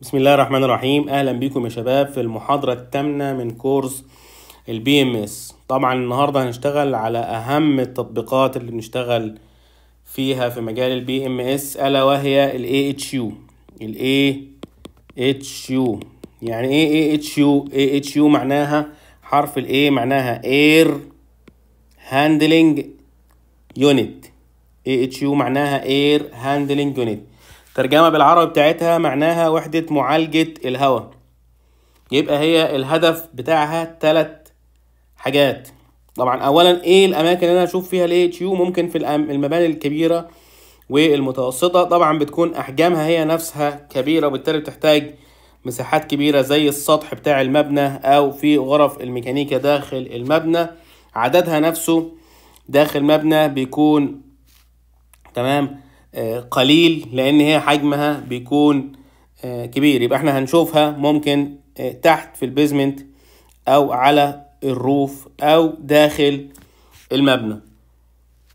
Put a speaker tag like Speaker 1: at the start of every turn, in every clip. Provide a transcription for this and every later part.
Speaker 1: بسم الله الرحمن الرحيم اهلا بيكم يا شباب في المحاضرة التامنة من كورس البي ام اس طبعا النهاردة هنشتغل على اهم التطبيقات اللي بنشتغل فيها في مجال البي ام اس الا وهي الاي اتش يو الاي اتش يو يعني ايه اي اتش يو اي اتش يو معناها حرف الاي معناها اير هاندلنج يونت اي اتش يو معناها اير هاندلنج يونت الترجمة بالعربي بتاعتها معناها وحدة معالجة الهواء يبقى هي الهدف بتاعها تلات حاجات طبعا اولا ايه الاماكن اللي انا اشوف فيها الاي اتش يو ممكن في المباني الكبيره والمتوسطه طبعا بتكون احجامها هي نفسها كبيره وبالتالي بتحتاج مساحات كبيره زي السطح بتاع المبنى او في غرف الميكانيكا داخل المبنى عددها نفسه داخل مبنى بيكون تمام قليل لان هي حجمها بيكون آه، كبير يبقى احنا هنشوفها ممكن آه، تحت في البيزمنت او على الروف او داخل المبنى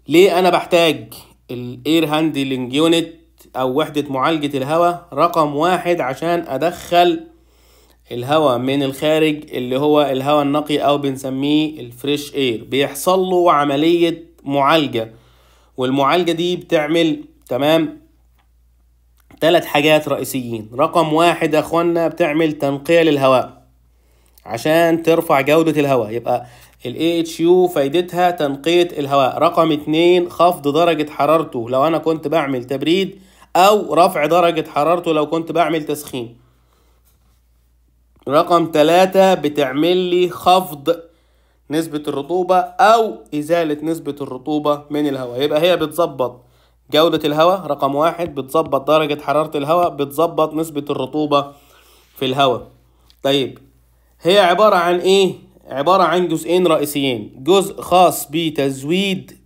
Speaker 1: ليه انا بحتاج الاير هاندلنج يونت او وحدة معالجة الهواء رقم واحد عشان ادخل الهواء من الخارج اللي هو الهواء النقي او بنسميه الفريش اير بيحصل له عملية معالجة والمعالجة دي بتعمل تمام ثلاث حاجات رئيسيين رقم واحد يا اخوانا بتعمل تنقية للهواء عشان ترفع جودة الهواء يبقى ال يو فايدتها تنقية الهواء رقم اتنين خفض درجة حرارته لو انا كنت بعمل تبريد او رفع درجة حرارته لو كنت بعمل تسخين رقم تلاتة بتعمل لي خفض نسبة الرطوبة او ازالة نسبة الرطوبة من الهواء يبقى هي بتظبط جودة الهواء رقم واحد بتظبط درجة حرارة الهواء بتظبط نسبة الرطوبة في الهواء طيب هي عبارة عن ايه؟ عبارة عن جزئين رئيسيين جزء خاص بتزويد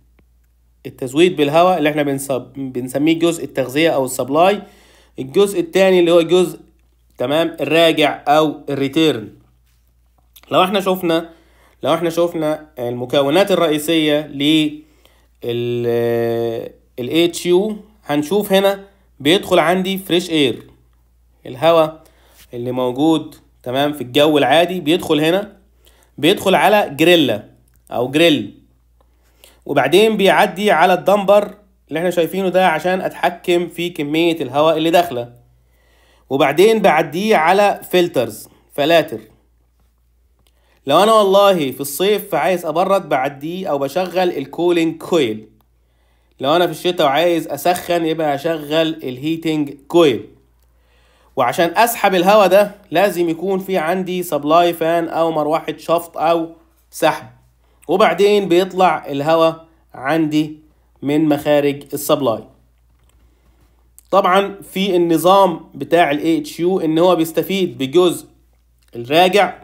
Speaker 1: التزويد بالهواء اللي احنا بنسب... بنسميه جزء التغذية او السبلاي الجزء الثاني اللي هو جزء تمام الراجع او الريتيرن لو احنا شفنا لو احنا شفنا المكونات الرئيسية لل ال HU هنشوف هنا بيدخل عندي فريش اير الهواء اللي موجود تمام في الجو العادي بيدخل هنا بيدخل على جريلا او جريل وبعدين بيعدي على الدمبر اللي احنا شايفينه ده عشان اتحكم في كمية الهواء اللي داخله وبعدين بعديه على فلترز فلاتر لو انا والله في الصيف فعايز ابرد بعديه او بشغل الكولينج كويل لو انا في الشتاء وعايز اسخن يبقى اشغل الهيتنج كويل وعشان اسحب الهواء ده لازم يكون في عندي سبلاي فان او مروحه شفط او سحب وبعدين بيطلع الهواء عندي من مخارج السبلاي طبعا في النظام بتاع ال HU ان هو بيستفيد بجزء الراجع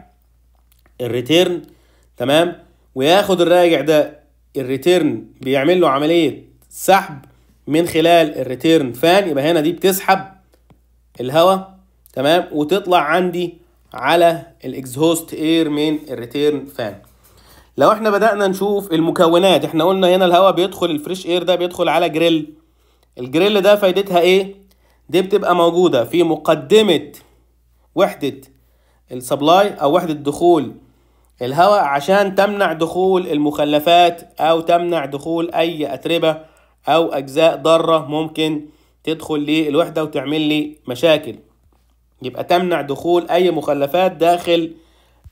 Speaker 1: الريتيرن تمام وياخد الراجع ده الريتيرن بيعمل له عمليه سحب من خلال الريتيرن فان يبقى هنا دي بتسحب الهواء تمام وتطلع عندي على الاكزهوست اير من الريتيرن فان لو احنا بدأنا نشوف المكونات احنا قلنا هنا الهواء بيدخل الفريش اير ده بيدخل على جريل الجريل ده فايدتها ايه دي بتبقى موجودة في مقدمة وحدة السبلاي او وحدة دخول الهواء عشان تمنع دخول المخلفات او تمنع دخول اي اتربة او اجزاء ضاره ممكن تدخل للوحده وتعمل لي مشاكل يبقى تمنع دخول اي مخلفات داخل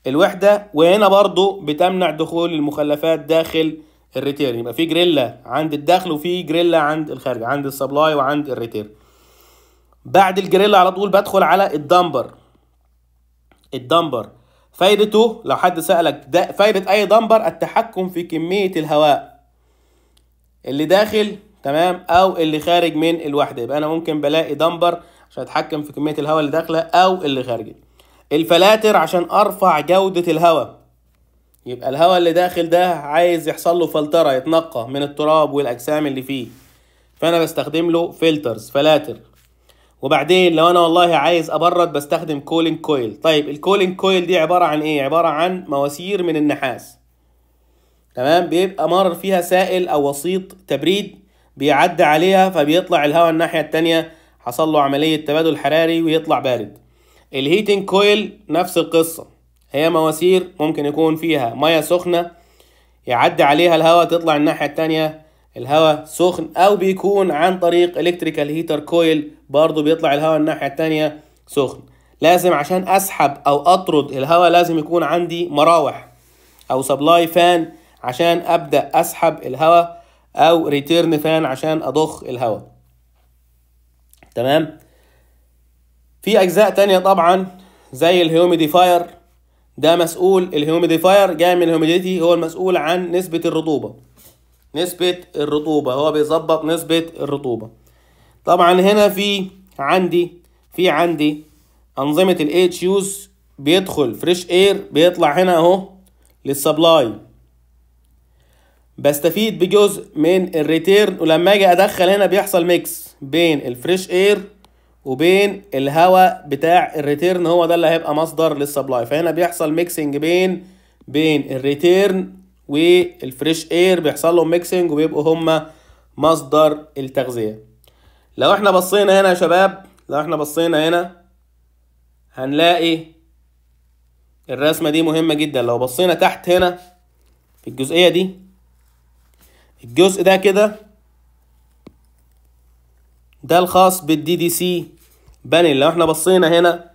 Speaker 1: الوحده وهنا برضو بتمنع دخول المخلفات داخل الريتير يبقى في جريلا عند الداخل وفي جريلا عند الخارج عند السبلاي وعند الريتير بعد الجريلا على طول بدخل على الدمبر الدمبر فايدته لو حد سالك فايده اي دمبر التحكم في كميه الهواء اللي داخل تمام او اللي خارج من الوحده يبقى انا ممكن بلاقي دمبر عشان اتحكم في كميه الهواء اللي داخله او اللي خارجه الفلاتر عشان ارفع جوده الهواء يبقى الهواء اللي داخل ده عايز يحصل له فلتره يتنقى من التراب والاجسام اللي فيه فانا بستخدم له فلترز فلاتر وبعدين لو انا والله عايز ابرد بستخدم كولينج كويل طيب الكولينج كويل دي عباره عن ايه عباره عن مواسير من النحاس تمام بيبقى مر فيها سائل او وسيط تبريد بيعدي عليها فبيطلع الهواء الناحيه التانية حصل له عمليه تبادل حراري ويطلع بارد الهيتنج كويل نفس القصه هي مواسير ممكن يكون فيها مياه سخنه يعدي عليها الهواء تطلع الناحيه التانية الهواء سخن او بيكون عن طريق الكتريكال هيتر كويل برضه بيطلع الهواء الناحيه التانية سخن لازم عشان اسحب او اطرد الهواء لازم يكون عندي مراوح او سبلاي فان عشان ابدا اسحب الهواء او ريتيرن فان عشان اضخ الهواء تمام في اجزاء تانية طبعا زي الهيوميديفاير ده مسؤول الهيوميديفاير جاي من الهيوميديتي هو المسؤول عن نسبة الرطوبة نسبة الرطوبة هو بيظبط نسبة الرطوبة طبعا هنا في عندي في عندي أنظمة الاتش HUs بيدخل فريش اير بيطلع هنا اهو للسبلاي بستفيد بجزء من الريتيرن ولما اجي ادخل هنا بيحصل ميكس بين الفريش اير وبين الهواء بتاع الريتيرن هو ده اللي هيبقى مصدر للسبلاي فهنا بيحصل ميكسنج بين بين الريتيرن والفريش اير بيحصل لهم ميكسنج وبيبقوا هما مصدر التغذيه لو احنا بصينا هنا يا شباب لو احنا بصينا هنا هنلاقي الرسمه دي مهمه جدا لو بصينا تحت هنا في الجزئيه دي الجزء ده كده ده الخاص بالدي دي سي بانل لو احنا بصينا هنا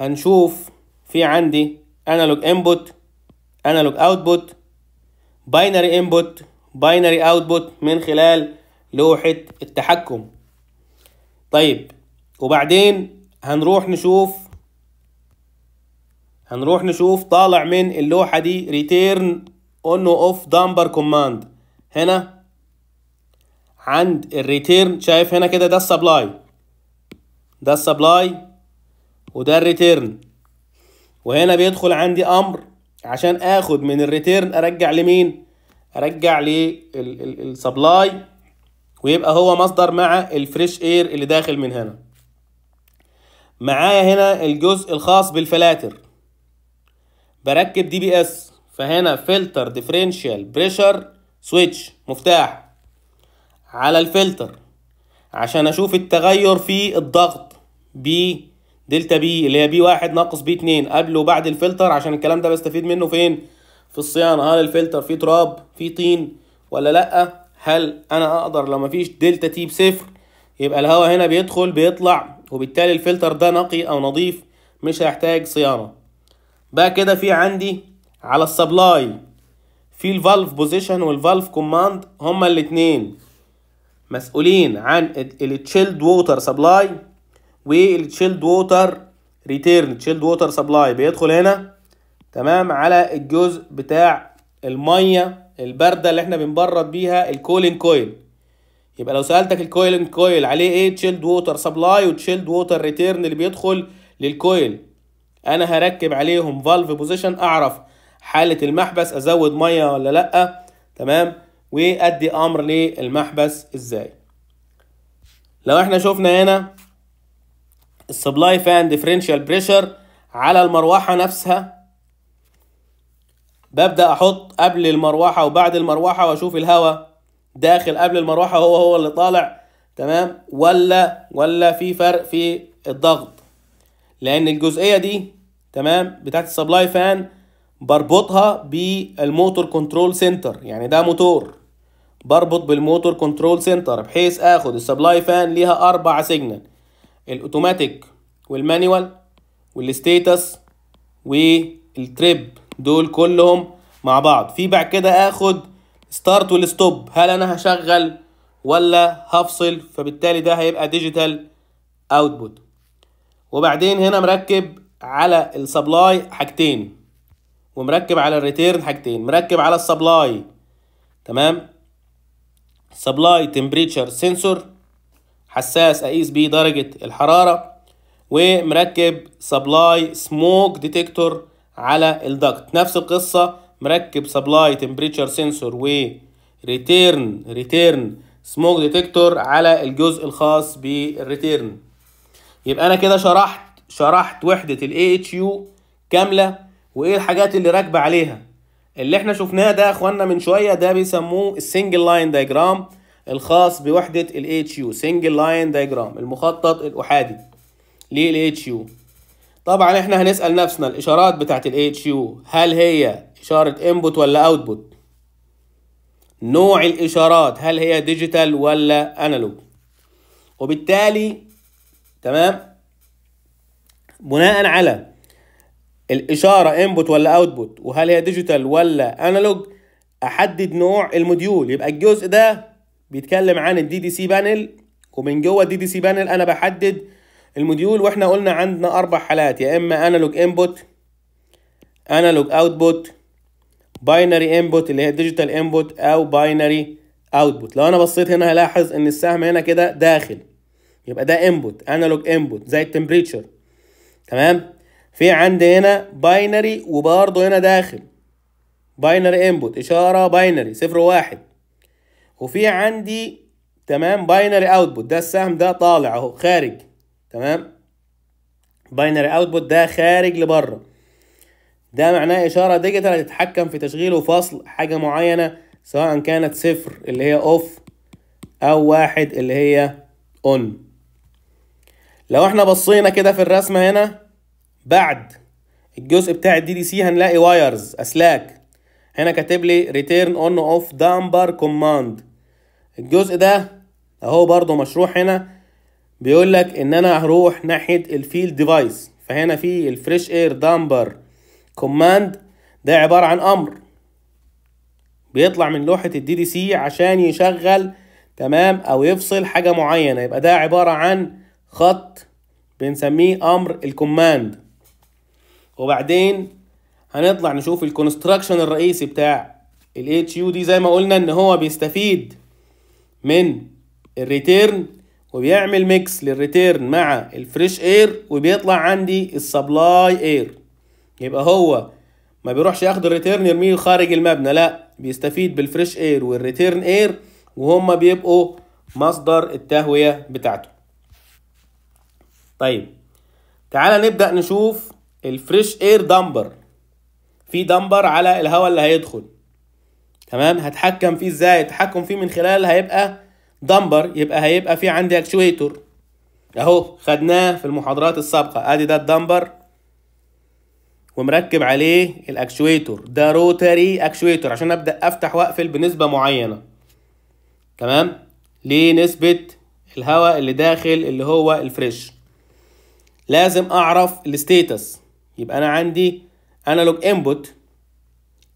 Speaker 1: هنشوف في عندي انالوج انبوت انالوج اوتبوت باينري انبوت باينري اوتبوت من خلال لوحة التحكم طيب وبعدين هنروح نشوف هنروح نشوف طالع من اللوحة دي ريتيرن اون اوف دامبر كوماند هنا عند الريتيرن شايف هنا كده ده السبلاي ده السبلاي وده الريتيرن وهنا بيدخل عندي امر عشان اخد من الريتيرن ارجع لمين ارجع للسبلاي ويبقى هو مصدر مع الفريش اير اللي داخل من هنا معايا هنا الجزء الخاص بالفلاتر بركب دي بي اس فهنا فلتر ديفرنشال بريشر سويتش مفتاح على الفلتر عشان اشوف التغير في الضغط بي دلتا بي اللي هي بي واحد ناقص بي اتنين قبل وبعد الفلتر عشان الكلام ده بستفيد منه فين في الصيانه هل الفلتر فيه تراب فيه طين ولا لا هل انا اقدر لو مفيش دلتا تي بصفر يبقى الهواء هنا بيدخل بيطلع وبالتالي الفلتر ده نقي او نظيف مش هيحتاج صيانه بقى كده في عندي على السبلاي في الفالف بوزيشن والفالف كوماند هما الاتنين مسؤولين عن التشيلد ووتر سبلاي والتشيلد ووتر ريتيرن تشيلد ووتر سبلاي بيدخل هنا تمام على الجزء بتاع الميه البارده اللي احنا بنبرد بيها الكولين كويل يبقى لو سالتك الكويلين كويل عليه ايه تشيلد ووتر سبلاي وتشيلد ووتر ريتيرن اللي بيدخل للكويل انا هركب عليهم فالف بوزيشن اعرف حاله المحبس ازود ميه ولا لا تمام وادي امر للمحبس ازاي لو احنا شفنا هنا السبلاي فان ديفرنشال بريشر على المروحه نفسها ببدا احط قبل المروحه وبعد المروحه واشوف الهواء داخل قبل المروحه هو هو اللي طالع تمام ولا ولا في فرق في الضغط لان الجزئيه دي تمام بتاعت السبلاي فان بربطها بالموتور كنترول سنتر يعني ده موتور بربط بالموتور كنترول سنتر بحيث اخد السبلاي فان ليها اربع سيجنال الاوتوماتيك والمانيوال والستيتس والتريب دول كلهم مع بعض في بعد كده اخد ستارت والستوب هل انا هشغل ولا هفصل فبالتالي ده هيبقى ديجيتال اوتبوت وبعدين هنا مركب على السبلاي حاجتين ومركب على الريتيرن حاجتين مركب على السبلاي تمام سبلاي تمبريتشر سنسور حساس اقيس بيه درجه الحراره ومركب سبلاي سموك ديتكتور على الدكت نفس القصه مركب سبلاي تمبريتشر سنسور و ريتيرن ريتيرن سموك ديتكتور على الجزء الخاص بالريتيرن يبقى انا كده شرحت شرحت وحده الاي اتش يو كامله وايه الحاجات اللي راكبه عليها اللي احنا شفناه ده يا اخوانا من شويه ده بيسموه السنجل لاين دايجرام الخاص بوحده ال يو سنجل لاين دايجرام المخطط الاحادي لل يو طبعا احنا هنسال نفسنا الاشارات بتاعت ال يو هل هي اشاره انبوت ولا اوتبوت نوع الاشارات هل هي ديجيتال ولا انالوج وبالتالي تمام بناء على الاشاره انبوت ولا اوتبوت وهل هي ديجيتال ولا انالوج احدد نوع الموديول يبقى الجزء ده بيتكلم عن الدي دي سي بانل ومن جوه الدي دي سي بانل انا بحدد الموديول واحنا قلنا عندنا اربع حالات يا اما انالوج انبوت انالوج اوتبوت باينري انبوت اللي هي ديجيتال انبوت او باينري اوتبوت لو انا بصيت هنا هلاحظ ان السهم هنا كده داخل يبقى ده انبوت انالوج انبوت زي التمبريتشر تمام في عندي هنا باينري وبرضه هنا داخل باينري انبوت اشاره باينري صفر واحد وفي عندي تمام باينري اوتبوت ده السهم ده طالع اهو خارج تمام باينري اوتبوت ده خارج لبره ده معناه اشاره ديجيتال هتتحكم في تشغيل وفصل حاجه معينه سواء كانت صفر اللي هي اوف او واحد اللي هي اون لو احنا بصينا كده في الرسمه هنا بعد الجزء بتاع الدي دي سي هنلاقي وايرز اسلاك هنا كاتب لي ريتيرن اون اوف دامبر كوماند الجزء ده اهو برضو مشروح هنا بيقول لك ان انا هروح ناحيه الفيلد ديفايس فهنا في الفريش اير دامبر كوماند ده عباره عن امر بيطلع من لوحه الدي دي سي عشان يشغل تمام او يفصل حاجه معينه يبقى ده عباره عن خط بنسميه امر الكوماند وبعدين هنطلع نشوف الكونستراكشن الرئيسي بتاع ال HUD دي زي ما قلنا ان هو بيستفيد من الريتيرن وبيعمل ميكس للريتيرن مع الفريش اير وبيطلع عندي السبلاي اير يبقى هو ما بيروحش ياخد الريتيرن يرميه خارج المبنى لا بيستفيد بالفريش اير والريتيرن اير وهما بيبقوا مصدر التهوية بتاعته طيب تعالى نبدأ نشوف الفريش اير دمبر في دمبر على الهواء اللي هيدخل تمام هتحكم فيه ازاي التحكم فيه من خلال هيبقى دمبر يبقى هيبقى في عندي اكشويتور اهو خدناه في المحاضرات السابقه ادي ده الدمبر ومركب عليه الاكشويتور ده روتري اكشويتور عشان ابدا افتح واقفل بنسبه معينه تمام لنسبه الهواء اللي داخل اللي هو الفريش لازم اعرف الستيتس يبقى انا عندي انالوج انبوت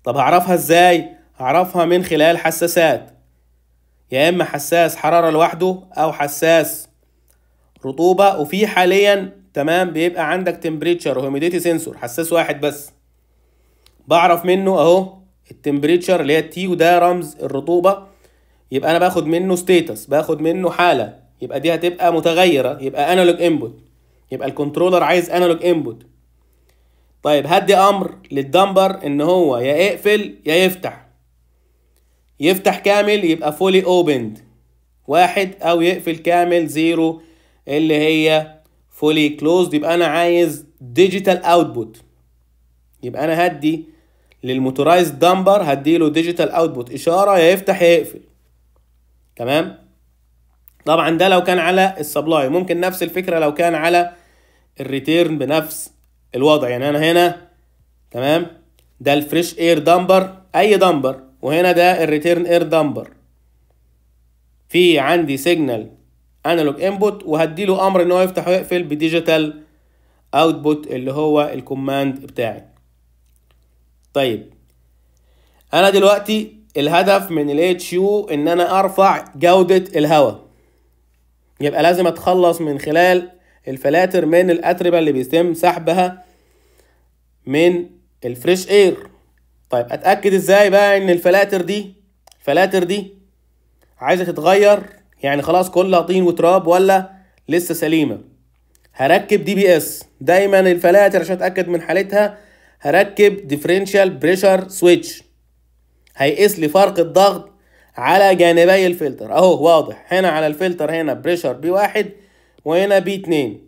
Speaker 1: طب هعرفها ازاي هعرفها من خلال حساسات يا اما حساس حراره لوحده او حساس رطوبه وفي حاليا تمام بيبقى عندك تمبريتشر وهوميديتي سنسور حساس واحد بس بعرف منه اهو التمبريتشر اللي هي التي وده رمز الرطوبه يبقى انا باخد منه ستيتس باخد منه حاله يبقى دي هتبقى متغيره يبقى انالوج انبوت يبقى الكنترولر عايز انالوج انبوت طيب هدي امر للدمبر ان هو يا يقفل يا يفتح يفتح كامل يبقى فولي اوبند واحد او يقفل كامل زيرو اللي هي فولي كلوزد يبقى انا عايز ديجيتال اوتبوت يبقى انا هدي للموتورايز دمبر هديله ديجيتال اوتبوت اشاره يا يفتح يا يقفل تمام طبعا ده لو كان على السبلاي ممكن نفس الفكره لو كان على الريتيرن بنفس الوضع يعني انا هنا تمام ده الفريش اير دمبر اي دمبر وهنا ده الريتيرن اير دمبر في عندي سيجنال انالوج انبوت وهديله امر ان هو يفتح ويقفل بديجيتال اوتبوت اللي هو الكوماند بتاعي طيب انا دلوقتي الهدف من الاتش يو ان انا ارفع جودة الهواء يبقى لازم اتخلص من خلال الفلاتر من الاتربه اللي بيتم سحبها من الفريش اير طيب اتاكد ازاي بقى ان الفلاتر دي الفلاتر دي عايزه تتغير يعني خلاص كلها طين وتراب ولا لسه سليمه هركب دي بي اس دايما الفلاتر عشان اتاكد من حالتها هركب ديفرنشال بريشر سويتش هيقيس لي فرق الضغط على جانبي الفلتر اهو واضح هنا على الفلتر هنا بريشر بي واحد وهنا بي 2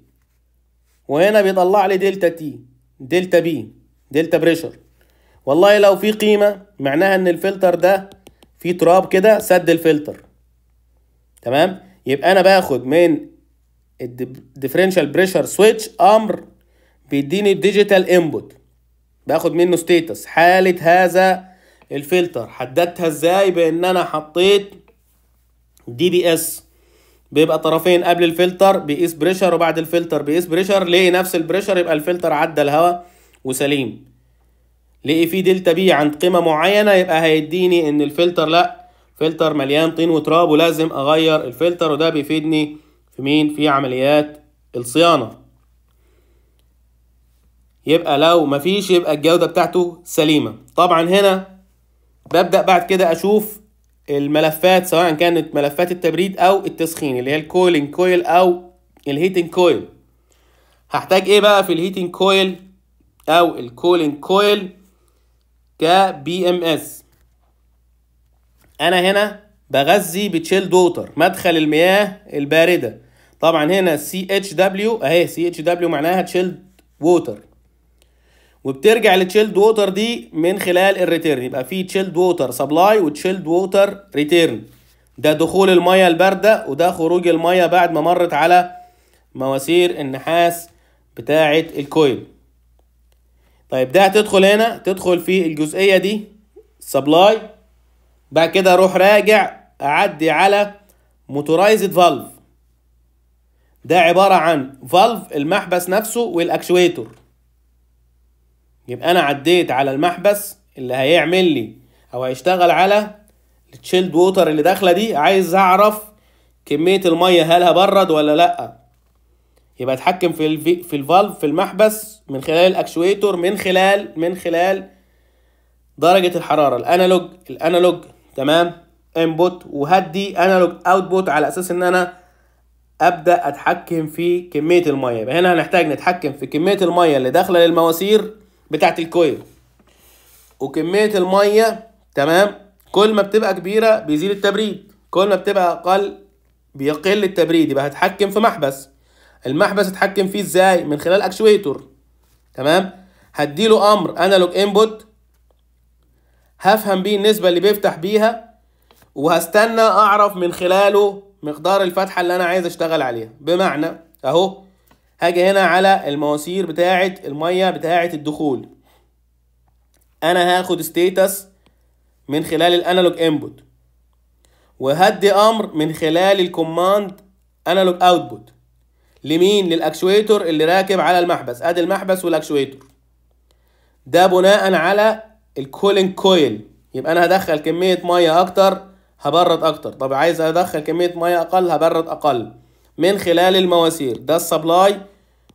Speaker 1: وهنا بيطلع لي دلتا تي دلتا بي دلتا بريشر والله لو في قيمة معناها ان الفلتر ده في تراب كده سد الفلتر تمام يبقى انا باخد من الديفرنشال بريشر سويتش امر بيديني ديجيتال انبوت باخد منه ستيتس حالة هذا الفلتر حددتها ازاي بان انا حطيت دي بي اس بيبقى طرفين قبل الفلتر بيقيس بريشر وبعد الفلتر بيقيس بريشر ليه نفس البريشر يبقى الفلتر عدى الهواء وسليم لقي في دلتا بي عند قيمه معينه يبقى هيديني ان الفلتر لا فلتر مليان طين وتراب ولازم اغير الفلتر وده بيفيدني في مين في عمليات الصيانه يبقى لو مفيش يبقى الجودة بتاعته سليمة طبعا هنا ببدأ بعد كده أشوف الملفات سواء كانت ملفات التبريد او التسخين اللي هي الكويلنج كويل او الهيتنج كويل هحتاج ايه بقى في الهيتنج كويل او الكولينج كويل كبي ام اس انا هنا بغذي بتشيل دوتر مدخل المياه البارده طبعا هنا سي اتش دبليو اهي سي اتش دبليو معناها تشيلد ووتر وبترجع للتشيلد ووتر دي من خلال الريتيرن يبقى في تشيلد ووتر سبلاي وتشيلد ووتر ريتيرن ده دخول الميه البارده وده خروج الميه بعد ما مرت على مواسير النحاس بتاعه الكويل طيب ده هتدخل هنا تدخل في الجزئيه دي سبلاي بعد كده اروح راجع اعدي على موتورايزد فالف ده عباره عن فالف المحبس نفسه والاكشويتور يبقى انا عديت على المحبس اللي هيعمل لي او هيشتغل على التشيلد ووتر اللي داخله دي عايز اعرف كميه الميه هل هبرد ولا لا يبقى اتحكم في الفي في الفالف في المحبس من خلال الاكشويتور من خلال من خلال درجه الحراره الانالوج الانالوج تمام انبوت وهدي انالوج اوتبوت على اساس ان انا ابدا اتحكم في كميه الميه يبقى هنا هنحتاج نتحكم في كميه الميه اللي داخله للمواسير بتاعت الكويل وكميه الميه تمام كل ما بتبقى كبيره بيزيد التبريد كل ما بتبقى اقل بيقل التبريد يبقى هتحكم في محبس المحبس اتحكم فيه ازاي من خلال اكشويتور تمام هديله امر انالوج انبوت هفهم بيه النسبه اللي بيفتح بيها وهستنى اعرف من خلاله مقدار الفتحه اللي انا عايز اشتغل عليها بمعنى اهو هاجي هنا على المواسير بتاعه الميه بتاعه الدخول انا هاخد ستيتس من خلال الانالوج انبوت وهدي امر من خلال الكوماند انالوج اوتبوت لمين للاكشويتر اللي راكب على المحبس ادي المحبس والاكشويتر ده بناء على الكولينج كويل يبقى انا هدخل كميه ميه اكتر هبرد اكتر طب عايز ادخل كميه ميه اقل هبرد اقل من خلال المواسير ده السبلاي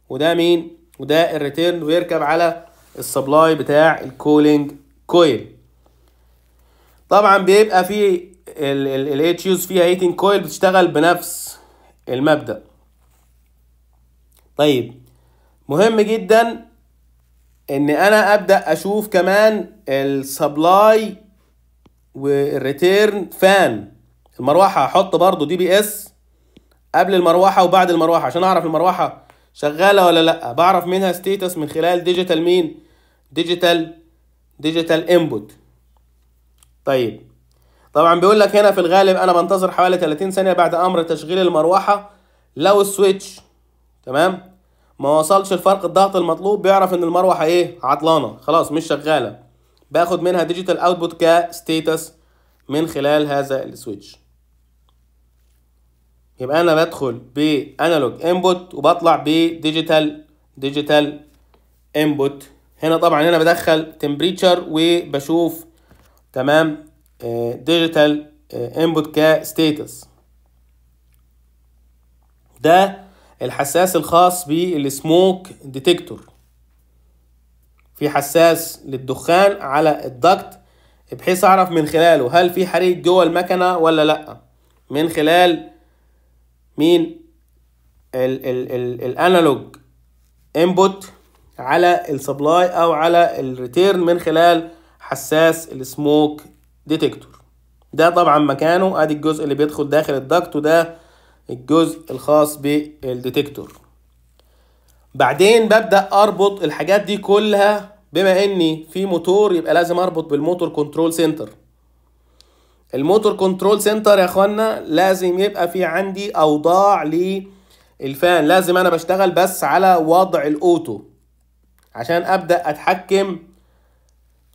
Speaker 1: وده مين وده الريتيرن ويركب على السبلاي بتاع الكولينج كويل طبعا بيبقى في الاتش يوز فيها هيتنج كويل بتشتغل بنفس المبدا طيب مهم جدا ان انا ابدا اشوف كمان السبلاي والريتيرن فان المروحه هحط برضو دي بي اس قبل المروحه وبعد المروحه عشان اعرف المروحه شغاله ولا لا بعرف منها ستيتس من خلال ديجيتال مين ديجيتال ديجيتال انبوت طيب طبعا بيقول لك هنا في الغالب انا بنتظر حوالي 30 ثانيه بعد امر تشغيل المروحه لو السويتش تمام ما وصلش لفرق الضغط المطلوب بيعرف ان المروحه ايه عطلانه خلاص مش شغاله باخد منها ديجيتال اوتبوت كستيتس من خلال هذا السويتش يبقى انا بدخل بانالوج انبوت وبطلع بديجيتال ديجيتال انبوت هنا طبعا هنا بدخل تمبريتشر وبشوف تمام ديجيتال انبوت كستاتس ده الحساس الخاص بالسموك ديتكتور في حساس للدخان على الدكت بحيث اعرف من خلاله هل في حريق جوه المكنه ولا لا من خلال مين ال ال ال الانالوج انبوت على السبلاي او على الريتيرن من خلال حساس السموك ديتكتور ده طبعا مكانه ادي الجزء اللي بيدخل داخل الدكت وده الجزء الخاص بالديتكتور بعدين ببدا اربط الحاجات دي كلها بما اني في موتور يبقى لازم اربط بالموتور كنترول سنتر الموتور كنترول سنتر يا اخوانا لازم يبقى في عندي اوضاع للفان لازم انا بشتغل بس على وضع الاوتو عشان ابدا اتحكم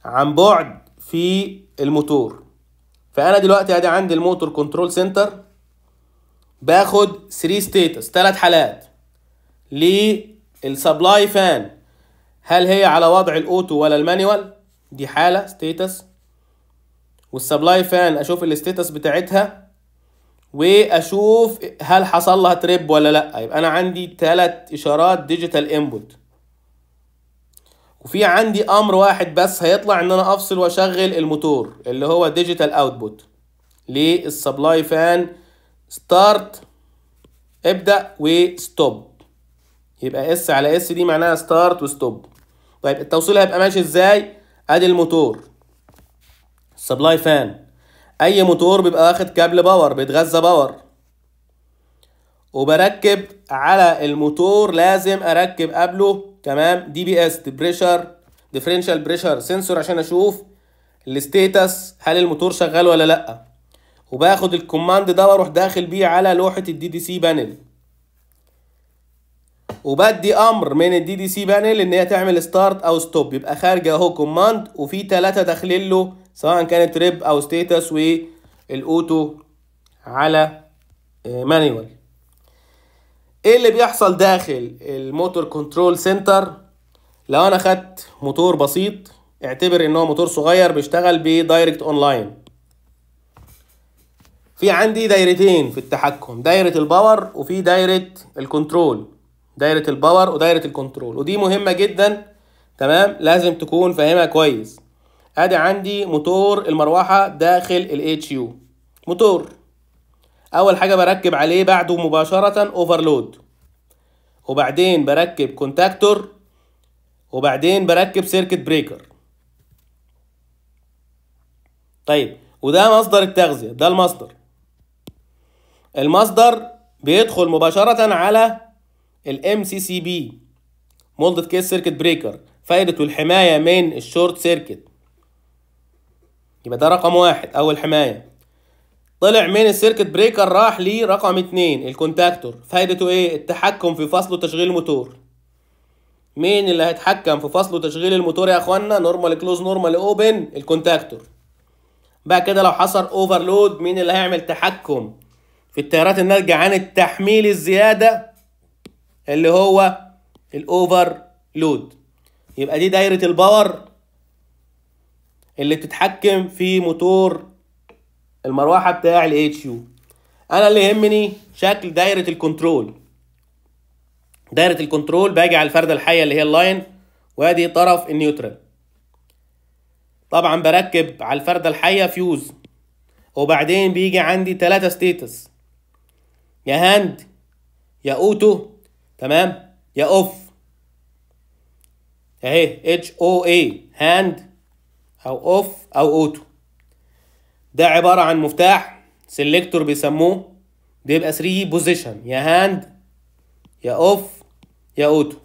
Speaker 1: عن بعد في الموتور فانا دلوقتي ادي عندي الموتور كنترول سنتر باخد 3 ستيتس ثلاث حالات للسبلاي فان هل هي على وضع الاوتو ولا المانيوال دي حاله ستيتس والسبلاي فان اشوف الاستيتس بتاعتها واشوف هل حصل لها تريب ولا لا يبقى انا عندي تلات اشارات ديجيتال انبوت وفي عندي امر واحد بس هيطلع ان انا افصل واشغل الموتور اللي هو ديجيتال اوتبوت للسبلاي فان ستارت ابدا وستوب يبقى اس على اس دي معناها ستارت وستوب طيب التوصيل هيبقى ماشي ازاي ادي الموتور سبلاي فان اي موتور بيبقى واخد كابل باور بيتغذى باور وبركب على الموتور لازم اركب قبله تمام دي بي اس بريشر ديفرنشال بريشر سنسور عشان اشوف الستيتس هل الموتور شغال ولا لا وباخد الكوماند ده واروح داخل بيه على لوحه الدي دي سي بانل وبدي امر من الدي دي سي بانل ان هي تعمل ستارت او ستوب يبقى خارج اهو كوماند وفي ثلاثه داخلين له سواء كانت ريب او ستيتس والاوتو على آه، مانيوال ايه اللي بيحصل داخل الموتور كنترول سنتر لو انا خدت موتور بسيط اعتبر ان هو موتور صغير بيشتغل بدايركت اونلاين في عندي دايرتين في التحكم دايره الباور وفي دايره الكنترول دايره الباور ودايره الكنترول ودي مهمه جدا تمام لازم تكون فاهمها كويس ادي عندي موتور المروحه داخل الاتش يو موتور اول حاجه بركب عليه بعده مباشره اوفرلود وبعدين بركب كونتاكتور وبعدين بركب سيركت بريكر طيب وده مصدر التغذيه ده المصدر المصدر بيدخل مباشره على الام سي سي بي مولد كيس سيركت بريكر فائدته الحمايه من الشورت سيركت يبقى ده رقم واحد اول حمايه طلع من السيركت بريكر راح لرقم اتنين الكونتاكتور فايدته ايه التحكم في فصل وتشغيل الموتور مين اللي هيتحكم في فصل وتشغيل الموتور يا اخوانا نورمال كلوز نورمال اوبن الكونتاكتور بعد كده لو حصل اوفرلود مين اللي هيعمل تحكم في التيارات الناتجه عن التحميل الزياده اللي هو الاوفرلود يبقى دي دايره الباور اللي بتتحكم في موتور المروحه بتاع الاتش يو انا اللي يهمني شكل دايره الكنترول دايره الكنترول باجي على الفرده الحيه اللي هي اللاين وادي طرف النيوترال طبعا بركب على الفرده الحيه فيوز وبعدين بيجي عندي ثلاثة ستيتس يا هاند يا اوتو تمام يا اوف اهي اتش او اي هاند او اوف او اوتو ده عباره عن مفتاح سيلكتور بيسموه بيبقى 3 بوزيشن يا هاند يا اوف يا اوتو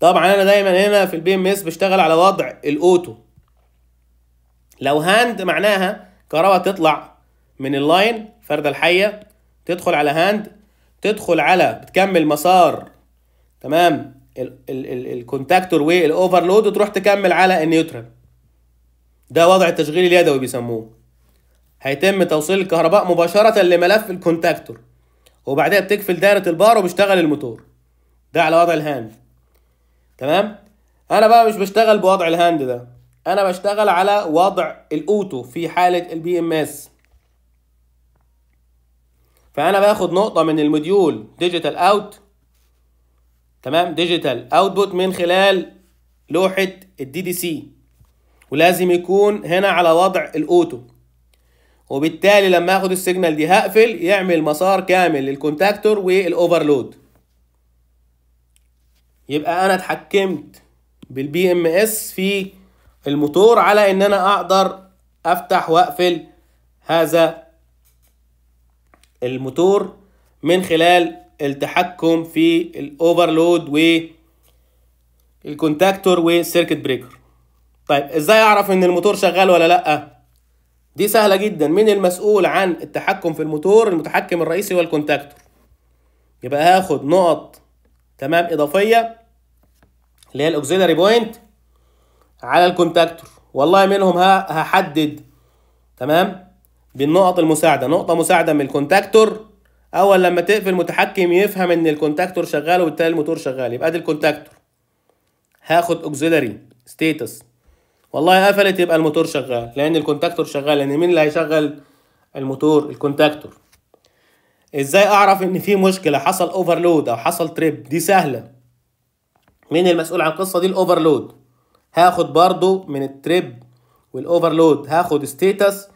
Speaker 1: طبعا انا دايما هنا في البي ام اس بشتغل على وضع الاوتو لو هاند معناها كهرباء تطلع من اللاين فردة الحية تدخل على هاند تدخل على بتكمل مسار تمام الكونتاكتور والاوفرلود وتروح تكمل على النيوترال ده وضع التشغيل اليدوي بيسموه هيتم توصيل الكهرباء مباشرة لملف الكونتاكتور وبعدها بتقفل دايرة البار وبيشتغل الموتور ده على وضع الهاند تمام انا بقى مش بشتغل بوضع الهاند ده انا بشتغل على وضع الاوتو في حالة البي ام اس فانا باخد نقطة من الموديول ديجيتال اوت تمام ديجيتال اوتبوت من خلال لوحة الدي دي سي ولازم يكون هنا على وضع الاوتو وبالتالي لما اخد السيجنال دي هقفل يعمل مسار كامل للكونتاكتور والاوفرلود يبقى انا اتحكمت بالبي ام اس في الموتور على ان انا اقدر افتح واقفل هذا الموتور من خلال التحكم في الاوفرلود والكونتاكتور والسيركت بريكر طيب ازاي اعرف ان الموتور شغال ولا لا دي سهله جدا مين المسؤول عن التحكم في الموتور المتحكم الرئيسي والكونتاكتور يبقى هاخد نقط تمام اضافيه اللي هي الاوكسيلاري بوينت على الكونتاكتور والله منهم هحدد تمام بالنقط المساعده نقطه مساعده من الكونتاكتور اول لما تقفل المتحكم يفهم ان الكونتاكتور شغال وبالتالي الموتور شغال يبقى ادي الكونتاكتور هاخد اوكسيلاري ستيتس والله قفلت يبقى الموتور شغال لان الكونتاكتور شغال لان مين اللي هيشغل الموتور الكونتاكتور ازاي اعرف ان في مشكله حصل اوفرلود او حصل تريب دي سهله مين المسؤول عن القصه دي الاوفرلود هاخد برضو من التريب والاوفرلود هاخد ستيتس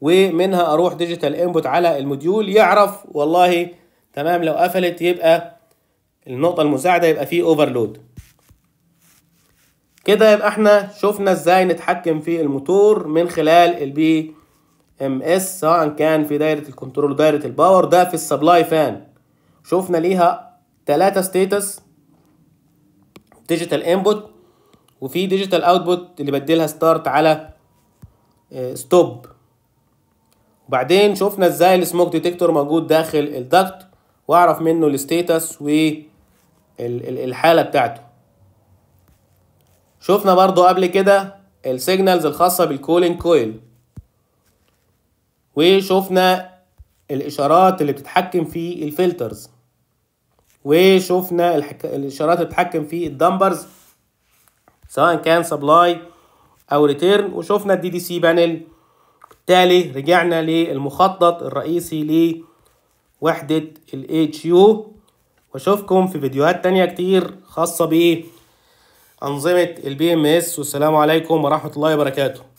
Speaker 1: ومنها اروح ديجيتال انبوت على الموديول يعرف والله تمام لو قفلت يبقى النقطه المساعده يبقى فيه اوفرلود كده يبقى احنا شفنا ازاي نتحكم في الموتور من خلال البي ام اس سواء كان في دايره الكنترول ودايره الباور ده في السبلاي فان شفنا ليها ثلاثه ستيتس ديجيتال انبوت وفي ديجيتال اوتبوت اللي بديلها ستارت على ستوب آه، وبعدين شفنا ازاي السموك ديتكتور موجود داخل الدكت واعرف منه الستيتس والحاله بتاعته شفنا برضو قبل كده السيجنالز الخاصة بالكولين كويل وشفنا الإشارات اللي بتتحكم في الفلترز وشفنا الحك... الإشارات اللي بتتحكم في الدمبرز سواء كان سبلاي أو ريتيرن وشفنا الدي دي سي بانل بالتالي رجعنا للمخطط الرئيسي لوحدة ال HU واشوفكم في فيديوهات تانية كتير خاصة بإيه انظمه البي ام اس والسلام عليكم ورحمه الله وبركاته